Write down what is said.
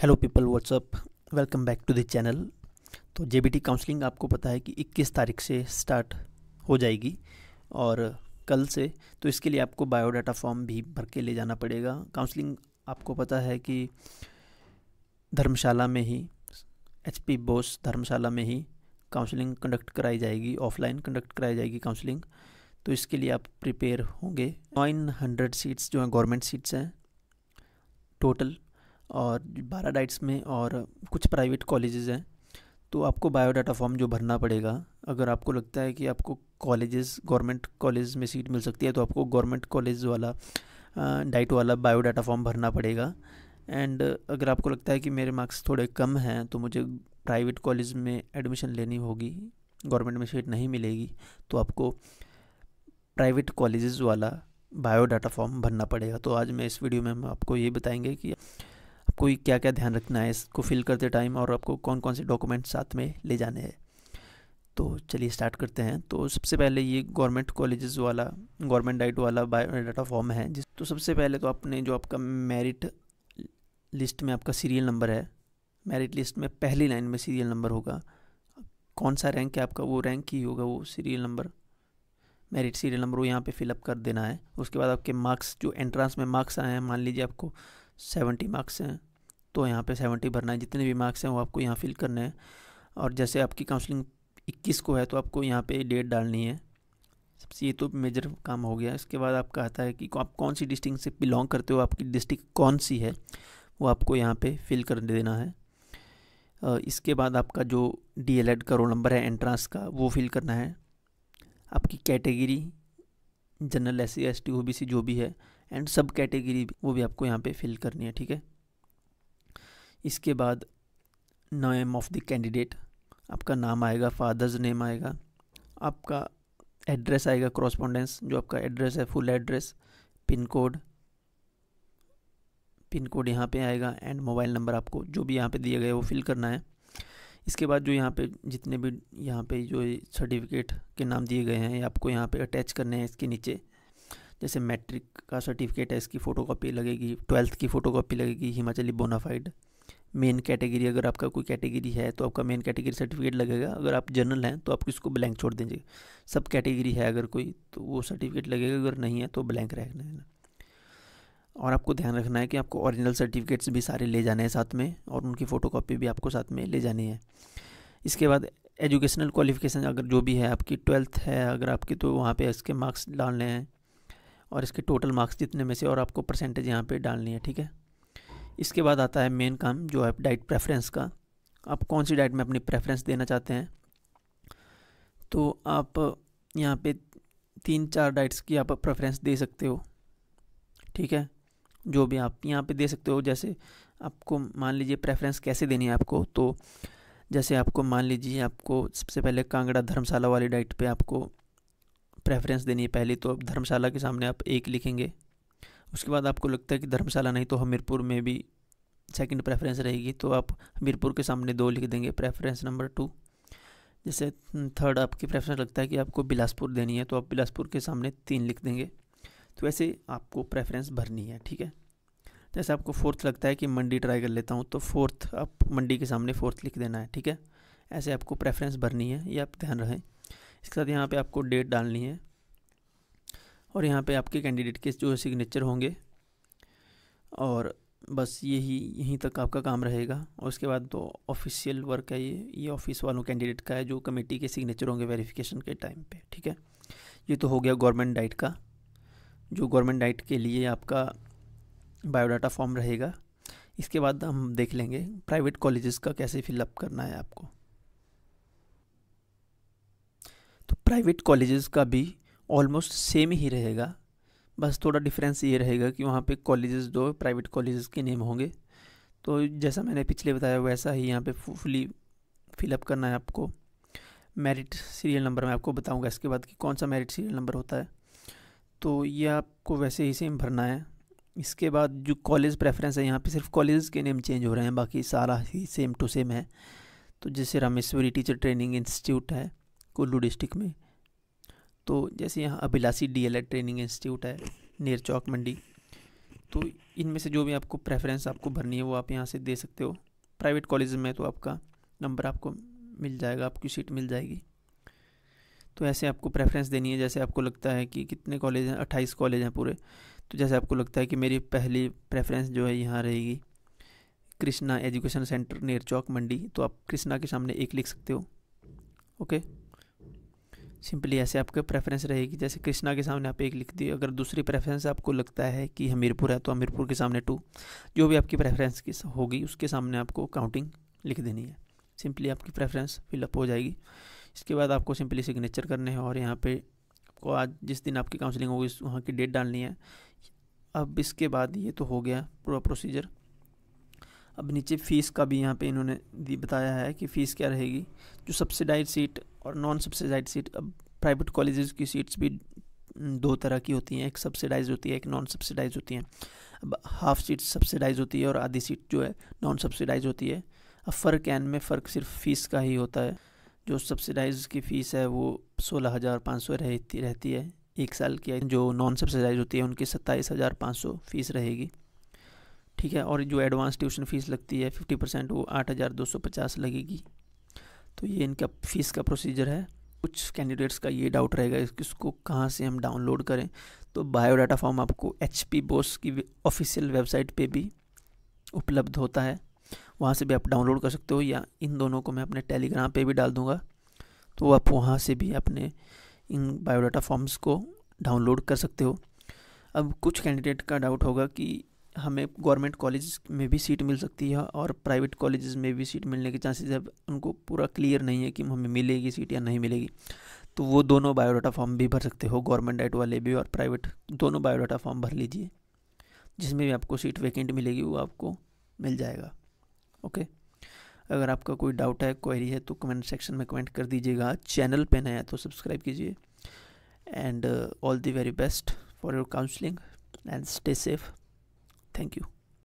Hello people what's up welcome back to the channel तो JBT counselling आपको पता है कि 21 तारीख से स्टार्ट हो जाएगी और कल से तो इसके लिए आपको बायोडाटा फॉर्म भी भर के ले जाना पड़ेगा काउंसलिंग आपको पता है कि धर्मशाला में ही एचपी बोस धर्मशाला में ही काउंसलिंग कंडक्ट कराई जाएगी ऑफलाइन कंडक्ट कराई जाएगी काउंसलिंग तो इसके लिए आप प्रिपेयर होंगे नाइन हंड्रेड सीट्स जो हैं गवर्नमेंट सीट्स हैं टोटल और बारह डाइट्स में और कुछ प्राइवेट कॉलेजेस हैं तो आपको बायोडाटा फॉर्म जो भरना पड़ेगा अगर आपको लगता है कि आपको कॉलेजेस गवर्नमेंट कॉलेज में सीट मिल सकती है तो आपको गवर्नमेंट कॉलेज वाला डाइट वाला बायोडाटा फॉर्म भरना पड़ेगा एंड अगर आपको लगता है कि मेरे मार्क्स थोड़े कम हैं तो मुझे प्राइवेट कॉलेज में एडमिशन लेनी होगी गवर्नमेंट में सीट नहीं मिलेगी तो आपको प्राइवेट कॉलेजेस वाला बायोडाटा फॉर्म भरना पड़ेगा तो आज मैं इस वीडियो में हम आपको ये बताएंगे कि आपको क्या क्या ध्यान रखना है इसको फिल करते टाइम और आपको कौन कौन से डॉक्यूमेंट साथ में ले जाने हैं तो चलिए स्टार्ट करते हैं तो सबसे पहले ये गवर्नमेंट कॉलेजेस वाला गवर्नमेंट डाइट वाला बायोडाटा फॉर्म है जिस तो सबसे पहले तो आपने जो आपका मेरिट लिस्ट में आपका सीरियल नंबर है मेरिट लिस्ट में पहली लाइन में सीरियल नंबर होगा कौन सा रैंक है आपका वो रैंक ही होगा वो serial number merit serial number वो यहाँ पे फिलअप कर देना है उसके बाद आपके मार्क्स जो एंट्रांस में मार्क्स आए हैं मान लीजिए आपको सेवेंटी मार्क्स हैं तो यहाँ पे सेवेंटी भरना है जितने भी मार्क्स हैं वो आपको यहाँ फिल करने हैं और जैसे आपकी काउंसलिंग इक्कीस को है तो आपको यहाँ पे डेट डालनी है सबसे ये तो मेजर काम हो गया इसके बाद आपका आता है कि आप कौन सी डिस्ट्रिक्ट से बिलोंग करते हो आपकी डिस्ट्रिक्ट कौन सी है वो आपको यहाँ पे फिल कर देना है इसके बाद आपका जो डी एड का रोल नंबर है एंट्रांस का वो फिल करना है आपकी category general S C S T O B C जो भी है एंड सब कैटेगरी वो भी आपको यहाँ पे फिल करनी है ठीक है इसके बाद नेम ऑफ द कैंडिडेट आपका नाम आएगा फादर्स नेम आएगा आपका एड्रेस आएगा क्रॉस्पोंडेंस जो आपका एड्रेस है full address pin code pin code यहाँ पे आएगा एंड मोबाइल नंबर आपको जो भी यहाँ पे दिए गए वो फिल करना है इसके बाद जो यहाँ पे जितने भी यहाँ पे जो सर्टिफिकेट के नाम दिए गए हैं आपको यहाँ पे अटैच करने हैं इसके नीचे जैसे मैट्रिक का सर्टिफिकेट है इसकी फ़ोटोकॉपी लगेगी ट्वेल्थ की फ़ोटोकॉपी लगेगी हिमाचली बोनाफाइड मेन कैटेगरी अगर आपका कोई कैटेगरी है तो आपका मेन कैटेगरी सर्टिफिकेट लगेगा अगर आप जनरल हैं तो आप इसको ब्लैंक छोड़ देंगे सब कैटेगरी है अगर कोई तो वो सर्टिफिकेट लगेगा अगर नहीं है तो ब्लैंक है और आपको ध्यान रखना है कि आपको ओरिजिनल सर्टिफिकेट्स भी सारे ले जाने हैं साथ में और उनकी फ़ोटोकॉपी भी आपको साथ में ले जानी है इसके बाद एजुकेशनल क्वालिफिकेशन अगर जो भी है आपकी ट्वेल्थ है अगर आपकी तो वहाँ पे इसके मार्क्स डालने हैं और इसके टोटल मार्क्स जितने में से और आपको परसेंटेज यहाँ पे डालनी है ठीक है इसके बाद आता है मेन काम जो है डाइट प्रेफरेंस का आप कौन सी डाइट में अपनी प्रेफरेंस देना चाहते हैं तो आप यहाँ पे तीन चार डाइट्स की आप प्रेफरेंस दे सकते हो ठीक है जो भी आप यहाँ पे दे सकते हो जैसे आपको मान लीजिए प्रेफरेंस कैसे देनी है आपको तो जैसे आपको मान लीजिए आपको सबसे पहले कांगड़ा धर्मशाला वाली डाइट पे आपको प्रेफरेंस देनी है पहले तो धर्मशाला के सामने आप एक लिखेंगे उसके बाद आपको लगता है कि धर्मशाला नहीं तो हमीरपुर में भी सेकंड प्रेफरेंस रहेगी तो आप हमीरपुर के सामने दो लिख देंगे प्रेफरेंस नंबर टू जैसे थर्ड आपकी प्रेफरेंस लगता है कि आपको बिलासपुर देनी है तो आप बिलासपुर के सामने तीन लिख देंगे तो ऐसे आपको प्रेफरेंस भरनी है ठीक है जैसे तो आपको फोर्थ लगता है कि मंडी ट्राई कर लेता हूँ तो फोर्थ आप मंडी के सामने फोर्थ लिख देना है ठीक है ऐसे आपको प्रेफरेंस भरनी है ये आप ध्यान रहें इसके साथ यहाँ पे आपको डेट डालनी है और यहाँ पे आपके कैंडिडेट के जो सिग्नेचर होंगे और बस यही यहीं तक आपका काम रहेगा और उसके बाद तो ऑफिशियल वर्क है ये ये ऑफिस वालों कैंडिडेट का है जो कमेटी के सिग्नेचर होंगे वेरिफिकेशन के टाइम पे ठीक है ये तो हो गया गवर्नमेंट डाइट का जो गवर्नमेंट डाइट के लिए आपका बायोडाटा फॉर्म रहेगा इसके बाद हम देख लेंगे प्राइवेट कॉलेजेस का कैसे फिलअप करना है आपको तो प्राइवेट कॉलेजेस का भी ऑलमोस्ट सेम ही रहेगा बस थोड़ा डिफरेंस ये रहेगा कि वहाँ पे कॉलेजेस दो प्राइवेट कॉलेजेस के नेम होंगे तो जैसा मैंने पिछले बताया वैसा ही यहाँ पे फुली फिलअप करना है आपको मेरिट सीरियल नंबर मैं आपको बताऊँगा इसके बाद कि कौन सा मेरिट सीरियल नंबर होता है तो ये आपको वैसे ही सेम भरना है इसके बाद जो कॉलेज प्रेफरेंस है यहाँ पे सिर्फ कॉलेज के नेम चेंज हो रहे हैं बाकी सारा ही सेम टू सेम है तो जैसे रामेश्वरी टीचर ट्रेनिंग इंस्टीट्यूट है कुल्लू डिस्ट्रिक्ट में तो जैसे यहाँ अभिलाषी डी ट्रेनिंग इंस्टीट्यूट है नेर चौक मंडी तो इनमें से जो भी आपको प्रेफरेंस आपको भरनी है वो आप यहाँ से दे सकते हो प्राइवेट कॉलेज में तो आपका नंबर आपको मिल जाएगा आपकी सीट मिल जाएगी तो ऐसे आपको प्रेफरेंस देनी है जैसे आपको लगता है कि कितने कॉलेज हैं अट्ठाईस कॉलेज हैं पूरे तो जैसे आपको लगता है कि मेरी पहली प्रेफरेंस जो है यहाँ रहेगी कृष्णा एजुकेशन सेंटर नेर चौक मंडी तो आप कृष्णा के सामने एक लिख सकते हो ओके सिंपली ऐसे आपके प्रेफरेंस रहेगी जैसे कृष्णा के सामने आप एक लिख दिए अगर दूसरी प्रेफरेंस आपको लगता है कि हमीरपुर है तो हमीरपुर के सामने टू जो भी आपकी प्रेफरेंस की होगी उसके सामने आपको काउंटिंग लिख देनी है सिंपली आपकी प्रेफरेंस फिलअप हो जाएगी इसके बाद आपको सिंपली सिग्नेचर करने हैं और यहाँ पे आपको आज जिस दिन आपकी काउंसलिंग होगी वहाँ की डेट डालनी है अब इसके बाद ये तो हो गया पूरा प्रोसीजर अब नीचे फ़ीस का भी यहाँ पे इन्होंने दी बताया है कि फ़ीस क्या रहेगी जो सब्सिडाइज सीट और नॉन सब्सिडाइज सीट अब प्राइवेट कॉलेजेस की सीट्स भी हम्म, दो तरह की होती हैं एक सब्सिडाइज होती है एक नॉन सब्सिडाइज होती हैं अब हाफ सीट सब्सिडाइज होती है और आधी सीट जो है नॉन सब्सिडाइज होती है अब फ़र्क एन में फ़र्क सिर्फ फ़ीस का ही होता है जो सब्सिडाइज की फ़ीस है वो सोलह हज़ार पाँच सौ रहती रहती है एक साल की जो नॉन सब्सिडाइज होती है उनकी सत्ताईस हज़ार पाँच सौ फीस रहेगी ठीक है और जो एडवांस ट्यूशन फ़ीस लगती है फिफ्टी परसेंट वो आठ हज़ार दो सौ पचास लगेगी तो ये इनका फ़ीस का प्रोसीजर है कुछ कैंडिडेट्स का ये डाउट रहेगा कि इसको कहाँ से हम डाउनलोड करें तो बायोडाटा फॉर्म आपको एच पी बोस की ऑफिशियल वेबसाइट पे भी उपलब्ध होता है वहाँ से भी आप डाउनलोड कर सकते हो या इन दोनों को मैं अपने टेलीग्राम पे भी डाल दूँगा तो आप वहाँ से भी अपने इन बायोडाटा फॉर्म्स को डाउनलोड कर सकते हो अब कुछ कैंडिडेट का डाउट होगा कि हमें गवर्नमेंट कॉलेज में भी सीट मिल सकती है और प्राइवेट कॉलेज में भी सीट मिलने के चांसेस है उनको पूरा क्लियर नहीं है कि हमें मिलेगी सीट या नहीं मिलेगी तो वो दोनों बायोडाटा फॉर्म भी भर सकते हो गवर्नमेंट डाइट वाले भी और प्राइवेट दोनों बायोडाटा फॉर्म भर लीजिए जिसमें भी आपको सीट वैकेंट मिलेगी वो आपको मिल जाएगा ओके अगर आपका कोई डाउट है क्वेरी है तो कमेंट सेक्शन में कमेंट कर दीजिएगा चैनल पे नया तो सब्सक्राइब कीजिए and all the very best for your counselling and stay safe Thank you.